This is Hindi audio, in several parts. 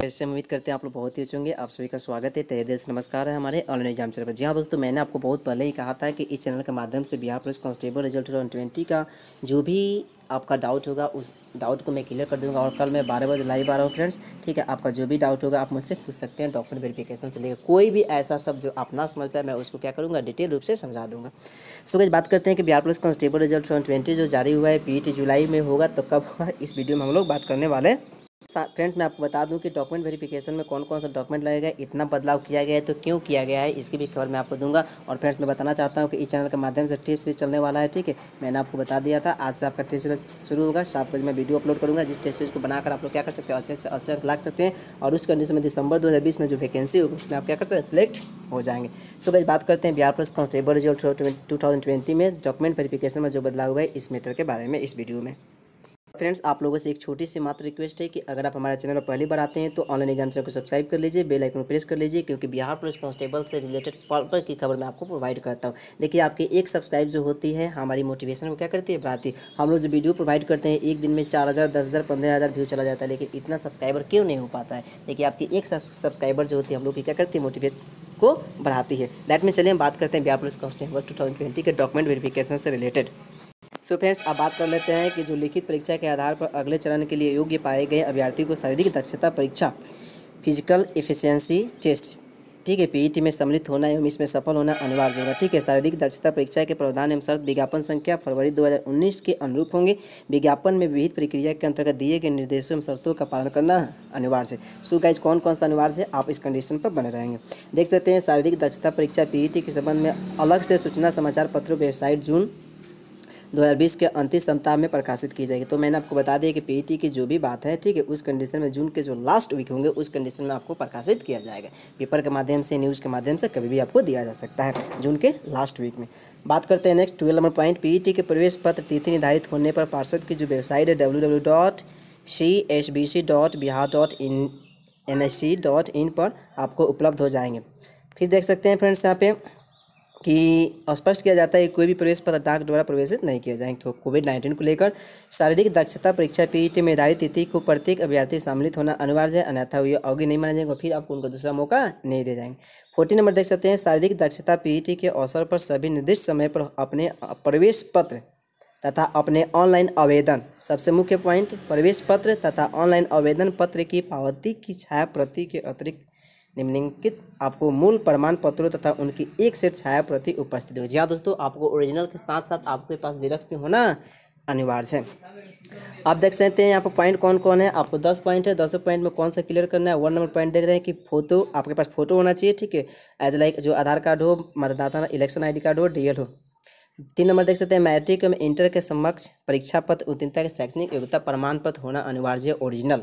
फिर तो से उम्मीद करते हैं आप लोग बहुत ही अच्छे होंगे आप सभी का स्वागत है तहे दिल से नमस्कार है हमारे ऑनलाइन एग्जाम चैनल पर जी हाँ दोस्तों मैंने आपको बहुत पहले ही कहा था कि इस चैनल के माध्यम से Bihar police constable result two का जो भी आपका डाउट होगा उस डाउट को मैं क्लियर कर दूंगा और कल मैं बारह बजे लाइव आ रहा हूँ फ्रेंड्स ठीक है आपका जो भी डाउट होगा आप मुझसे पूछ सकते हैं डॉक्यूमेंट वेरिफिकेशन से लेकर कोई भी ऐसा सब जो आप ना समझता है मैं उसको क्या करूँगा डिटेल रूप से समझा दूंगा सो गई बात करते हैं कि Bihar police constable result twenty जो जारी हुआ है पी जुलाई में होगा तो कब होगा इस वीडियो में हम लोग बात करने वाले हैं फ्रेंड्स मैं आपको बता दूं कि डॉक्यूमेंट वेरिफिकेशन में कौन कौन सा डॉक्यूमेंट लगेगा इतना बदलाव किया गया है तो क्यों किया गया है इसकी भी खबर मैं आपको दूंगा और फ्रेंड्स मैं बताना चाहता हूं कि इस चैनल के माध्यम से टेस्ट सीरीज चलने वाला है ठीक है मैंने आपको बता दिया था आज से आपका टेस्ट सीरीज शुरू होगा सात बजे मैं वीडियो अपलोड करूँगा जिस टेस्ट सीरीज को बनाकर आप लोग क्या कर सकते हैं अच्छे से अच्छे लाग सकते हैं और उस कंडीशन में दिसंबर दो में जो वैकेंसी होगी उसमें आप क्या करते हैं सिलेक्ट हो जाएंगे सो भाई बात करते हैं Bihar plus constable result two में डॉक्यूमेंट वेरीफिकेशन में जो बदलाव हुआ है इस मैटर के बारे में इस वीडियो में फ्रेंड्स आप लोगों से एक छोटी सी मात्र रिक्वेस्ट है कि अगर आप हमारे चैनल पर पहली बार आते हैं तो ऑनलाइन एग्जाम चैनल को सब्सक्राइब कर लीजिए बेल आइकन प्रेस कर लीजिए क्योंकि बिहार पुलिस कांस्टेबल से रिलेटेड पर्पर की खबर मैं आपको प्रोवाइड करता हूँ देखिए आपकी एक सब्सक्राइब जो होती है हमारी मोटिवेशन को क्या करती है बढ़ाती हम लोग जो वीडियो प्रोवाइड करते हैं एक दिन में चार हज़ार दस हज़ार पंद्रह हज़ार व्यू चला जाता है लेकिन इतना सब्सक्राइबर क्यों नहीं हो पाता है देखिए आपकी एक सब्सक्राइबर जो होती है हम लोग की क्या करती है मोटिवेट को बढ़ाती है दैट में चलिए हम बात करते हैं बिहार पुलिस कांस्टेबल टू के डॉक्यूमेंट वेरिफिकेशन से रिलेटेड सो फ्रेंड्स अब बात कर लेते हैं कि जो लिखित परीक्षा के आधार पर अगले चरण के लिए योग्य पाए गए अभ्यर्थियों को शारीरिक दक्षता परीक्षा फिजिकल इफिशियंसी टेस्ट ठीक है पीई e में सम्मिलित होना एवं इसमें सफल होना अनिवार्य होगा ठीक है शारीरिक दक्षता परीक्षा के प्रावधान एवं शर्त विज्ञापन संख्या फरवरी 2019 के अनुरूप होंगे विज्ञापन में विहित प्रक्रिया के अंतर्गत दिए गए निर्देशों एवं शर्तों का पालन करना अनिवार्य है सो गाइज कौन कौन सा अनिवार्य है आप इस कंडीशन पर बने रहेंगे देख सकते हैं शारीरिक दक्षता परीक्षा पी e के संबंध में अलग से सूचना समाचार पत्र वेबसाइट जून 2020 के अंतिम सप्ताह में प्रकाशित की जाएगी तो मैंने आपको बता दिया कि पीटी की जो भी बात है ठीक है उस कंडीशन में जून के जो लास्ट वीक होंगे उस कंडीशन में आपको प्रकाशित किया जाएगा पेपर के माध्यम से न्यूज़ के माध्यम से कभी भी आपको दिया जा सकता है जून के लास्ट वीक में बात करते हैं नेक्स्ट ट्वेल्व नंबर पॉइंट पी के प्रवेश पत्र तिथि निर्धारित होने पर पार्षद की जो वेबसाइट है W W dot C S B C dot Bihar dot in N S C dot in पर आपको उपलब्ध हो जाएंगे फिर देख सकते हैं फ्रेंड्स यहाँ पे कि स्पष्ट किया जाता है कि कोई भी प्रवेश पत्र डाक द्वारा प्रवेशित नहीं किया जाए कोविड नाइन्टीन को लेकर शारीरिक दक्षता परीक्षा पीईटी में निर्धारित तिथि को प्रत्येक अभ्यर्थी सम्मिलित होना अनिवार्य है अन्यथा हुए अवगे नहीं माना जाएगा फिर आपको उनको दूसरा मौका नहीं दे जाएंगे फोर्टीन नंबर देख सकते हैं शारीरिक दक्षता पी के अवसर पर सभी निर्दिष्ट समय पर अपने प्रवेश पत्र तथा अपने ऑनलाइन आवेदन सबसे मुख्य पॉइंट प्रवेश पत्र तथा ऑनलाइन आवेदन पत्र की पावती की छाया प्रति के अतिरिक्त निम्नलिखित आपको मूल प्रमाण पत्रों तथा उनकी एक सेट छाया प्रति उपस्थित हो या दोस्तों आपको ओरिजिनल के साथ साथ आपके पास जिरक्स भी होना अनिवार्य है आप देख सकते हैं यहाँ पर पॉइंट कौन कौन है आपको दस पॉइंट है दसों पॉइंट में कौन सा क्लियर करना है वन नंबर पॉइंट देख रहे हैं कि फोटो आपके पास फोटो होना चाहिए ठीक है एज लाइक जो आधार कार्ड हो मतदाता इलेक्शन आई कार्ड हो डीएल हो तीन नंबर देख सकते हैं मैट्रिक में इंटर के समक्ष परीक्षा पत्र उत्तीर्णता के शैक्षणिक योग्यता प्रमाण पत्र होना अनिवार्य है ओरिजिनल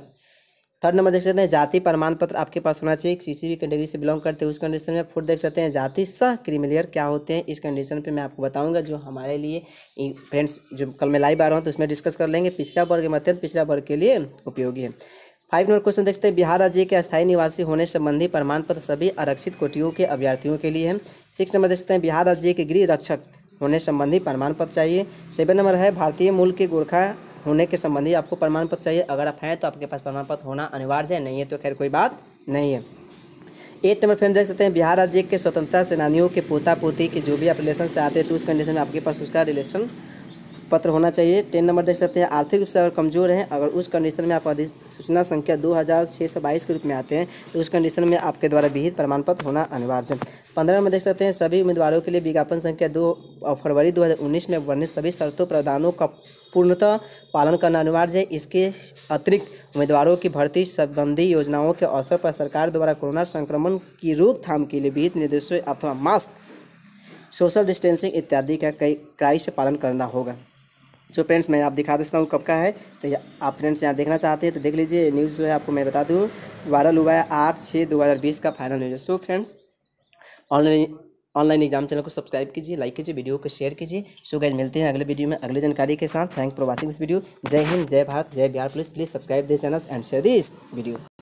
थर्ड नंबर देख सकते हैं जाति प्रमाण पत्र आपके पास होना चाहिए किसी भी कैटेगरी से बिलोंग करते हैं उस कंडीशन में फोर्थ देख सकते हैं जाति सह क्रिमिलियर क्या होते हैं इस कंडीशन पे मैं आपको बताऊंगा जो हमारे लिए फ्रेंड्स जो कल मैं लाइव आ रहा हूँ तो उसमें डिस्कस कर लेंगे पिछड़ा वर्ग में अत्यंत पिछड़ा वर्ग के लिए उपयोगी है फाइव नंबर क्वेश्चन देखते हैं बिहार राज्य के अस्थायी निवासी होने संबंधी प्रमाण पत्र सभी आरक्षित कोटियों के अभ्यर्थियों के लिए है सिक्स नंबर देखते हैं बिहार राज्य के गृह रक्षक होने संबंधी प्रमाण पत्र चाहिए सेवन नंबर है भारतीय मूल के गोरखा होने के संबंधी आपको प्रमाण पत्र चाहिए अगर आप हैं तो आपके पास प्रमाण पत्र होना अनिवार्य है नहीं है तो खैर कोई बात नहीं है एट नंबर फ्रेंड देख सकते हैं बिहार राज्य के स्वतंत्रता सेनानियों के पोता पोती के जो भी आप रिलेशन से आते हैं तो उस कंडीशन में आपके पास उसका रिलेशन पत्र होना चाहिए टेन नंबर देख सकते हैं आर्थिक रूप से अगर कमजोर हैं अगर उस कंडीशन में आप अधिसूचना संख्या दो हज़ार छः सौ बाईस के रूप में आते हैं तो उस कंडीशन में आपके द्वारा विहित प्रमाण पत्र होना अनिवार्य है पंद्रह नंबर देख सकते हैं सभी उम्मीदवारों के लिए विज्ञापन संख्या दो फरवरी दो में वर्णित सभी शर्तों प्रावधानों का पूर्णतः पालन करना अनिवार्य है इसके अतिरिक्त उम्मीदवारों की भर्ती संबंधी योजनाओं के अवसर पर सरकार द्वारा कोरोना संक्रमण की रोकथाम के लिए विहित निर्देशों अथवा मास्क सोशल डिस्टेंसिंग इत्यादि का कई कड़ाई से पालन करना होगा सो फ्रेंड्स मैं आप दिखा देता हूँ कब का है तो आप फ्रेंड्स यहाँ देखना चाहते हैं तो देख लीजिए न्यूज़ जो है आपको मैं बता दूँ वायरल हुआ है आठ छः दो हज़ार बीस का final news so friends online online exam channel को सब्सक्राइब कीजिए लाइक कीजिए वीडियो को शेयर कीजिए सो गैज मिलते हैं अगले वीडियो में अगले जानकारी के साथ thank for watching this video जय हिंद जय भारत जय Bihar police please subscribe this channel and share this video